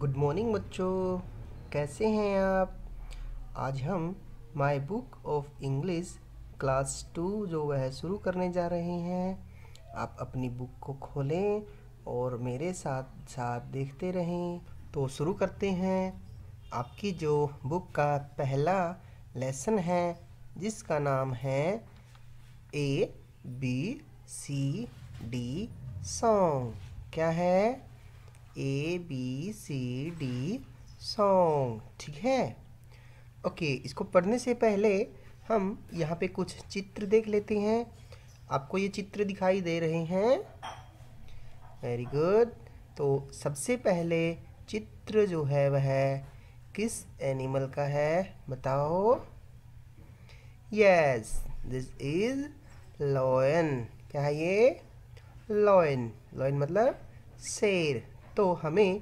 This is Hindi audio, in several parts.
गुड मॉर्निंग बच्चों कैसे हैं आप आज हम my book of English class two जो वह शुरू करने जा रहे हैं आप अपनी बुक को खोलें और मेरे साथ साथ देखते रहें तो शुरू करते हैं आपकी जो बुक का पहला लेसन है जिसका नाम है A B C D song क्या है A B C D song ठीक है ओके इसको पढ़ने से पहले हम यहाँ पे कुछ चित्र देख लेते हैं आपको ये चित्र दिखाई दे रहे हैं वेरी गुड तो सबसे पहले चित्र जो है वह किस एनिमल का है बताओ यस दिस इज लॉयन क्या है ये लॉयन लॉयन मतलब शेर तो हमें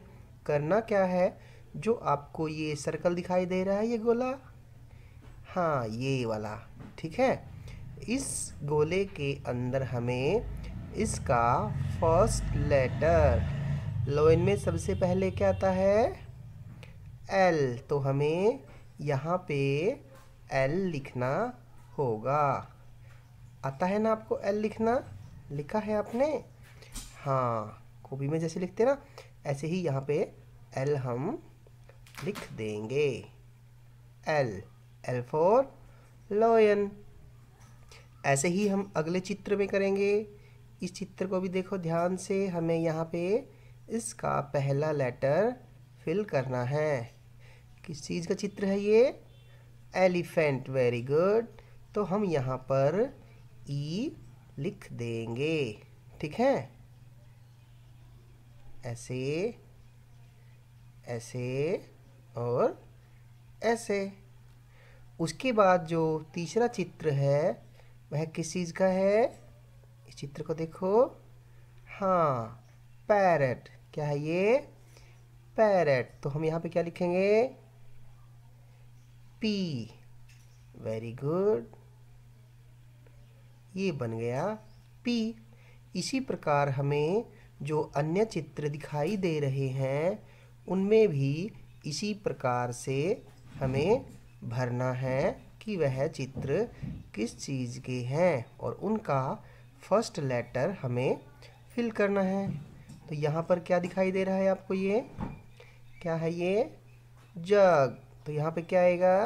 करना क्या है जो आपको ये सर्कल दिखाई दे रहा है ये गोला हाँ ये वाला ठीक है इस गोले के अंदर हमें इसका फर्स्ट लेटर लोइन में सबसे पहले क्या आता है एल तो हमें यहाँ पे एल लिखना होगा आता है ना आपको एल लिखना लिखा है आपने हाँ कॉपी में जैसे लिखते ना ऐसे ही यहाँ पे एल हम लिख देंगे एल एल फॉर लॉयन ऐसे ही हम अगले चित्र में करेंगे इस चित्र को भी देखो ध्यान से हमें यहाँ पे इसका पहला लेटर फिल करना है किस चीज़ का चित्र है ये एलिफेंट वेरी गुड तो हम यहाँ पर ई e लिख देंगे ठीक है ऐसे ऐसे और ऐसे उसके बाद जो तीसरा चित्र है वह किस चीज़ का है इस चित्र को देखो हाँ पैरट क्या है ये पैरट तो हम यहाँ पे क्या लिखेंगे पी वेरी गुड ये बन गया पी इसी प्रकार हमें जो अन्य चित्र दिखाई दे रहे हैं उनमें भी इसी प्रकार से हमें भरना है कि वह चित्र किस चीज़ के हैं और उनका फर्स्ट लेटर हमें फिल करना है तो यहाँ पर क्या दिखाई दे रहा है आपको ये क्या है ये जग तो यहाँ पे क्या आएगा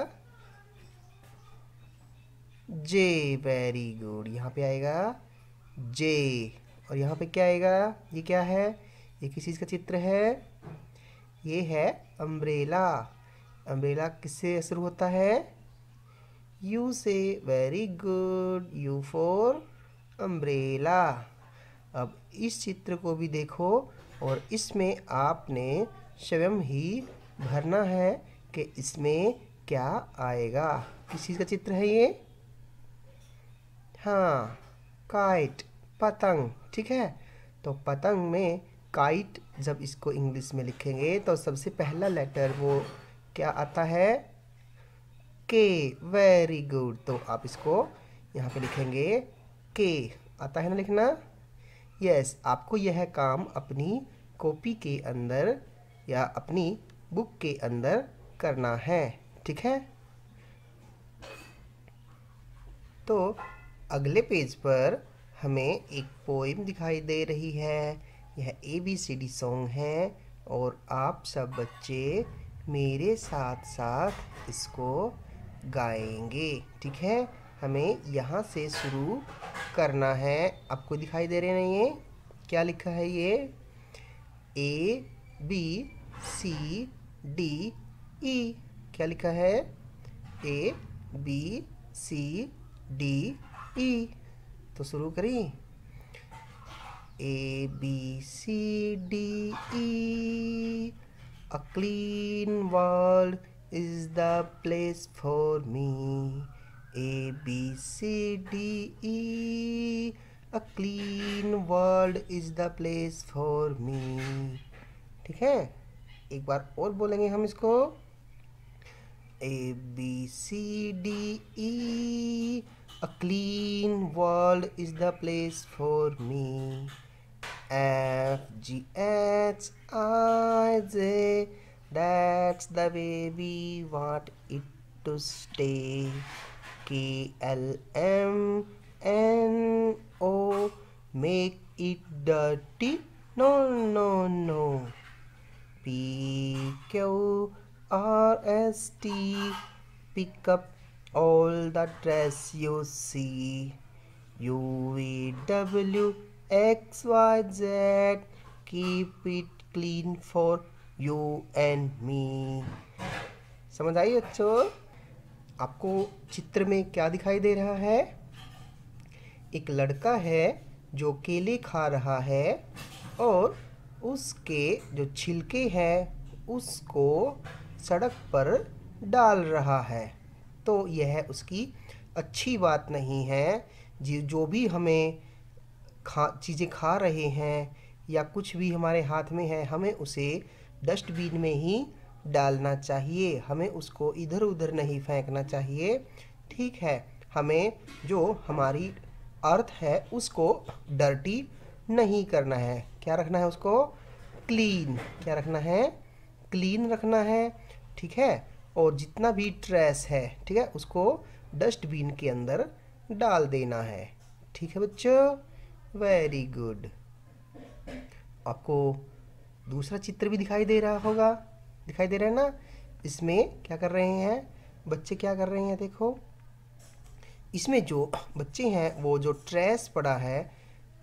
जे वेरी गुड यहाँ पे आएगा जे और यहाँ पे क्या आएगा ये क्या है ये किस चीज़ का चित्र है ये है अम्ब्रेला अम्ब्रेला किससे शुरू होता है यू से very good U for umbrella अब इस चित्र को भी देखो और इसमें आपने स्वयं ही भरना है कि इसमें क्या आएगा किस चीज़ का चित्र है ये हाँ काइट पतंग ठीक है तो पतंग में काइट जब इसको इंग्लिश में लिखेंगे तो सबसे पहला लेटर वो क्या आता है के वेरी गुड तो आप इसको यहाँ पे लिखेंगे के आता है ना लिखना यस आपको यह काम अपनी कॉपी के अंदर या अपनी बुक के अंदर करना है ठीक है तो अगले पेज पर हमें एक पोइम दिखाई दे रही है यह A B C D song है और आप सब बच्चे मेरे साथ साथ इसको गाएंगे ठीक है हमें यहाँ से शुरू करना है आपको दिखाई दे रहे हैं ये क्या लिखा है ये ए बी सी डी ई क्या लिखा है ए बी सी डी ई तो शुरू करी A B C D E a clean world is the place for me A B C D E a clean world is the place for me ठीक है एक बार और बोलेंगे हम इसको A B C D E A clean world is the place for me. F, G, H, I, J. That's the way we want it to stay. K, L, M, N, O. Make it dirty? No, no, no. P, Q, R, S, T. Pick up all the dress you see. U, V, W, X, Y, Z. Keep it clean for you and me. समझ आई बच्चों आपको चित्र में क्या दिखाई दे रहा है एक लड़का है जो केले खा रहा है और उसके जो छिलके हैं उसको सड़क पर डाल रहा है तो यह उसकी अच्छी बात नहीं है जो भी हमें खा चीज़ें खा रहे हैं या कुछ भी हमारे हाथ में है हमें उसे डस्टबिन में ही डालना चाहिए हमें उसको इधर उधर नहीं फेंकना चाहिए ठीक है हमें जो हमारी अर्थ है उसको डर्टी नहीं करना है क्या रखना है उसको क्लीन क्या रखना है क्लीन रखना है ठीक है और जितना भी ट्रैश है ठीक है उसको डस्टबिन के अंदर डाल देना है ठीक है बच्चों वेरी गुड आपको दूसरा चित्र भी दिखाई दे रहा होगा दिखाई दे रहा है ना इसमें क्या कर रहे हैं बच्चे क्या कर रहे हैं देखो इसमें जो बच्चे हैं वो जो ट्रैश पड़ा है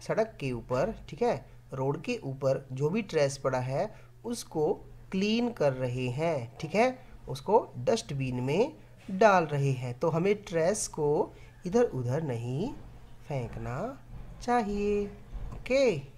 सड़क के ऊपर ठीक है रोड के ऊपर जो भी ट्रैश पड़ा है उसको क्लीन कर रहे हैं ठीक है उसको डस्टबिन में डाल रहे हैं तो हमें ट्रेस को इधर उधर नहीं फेंकना चाहिए ओके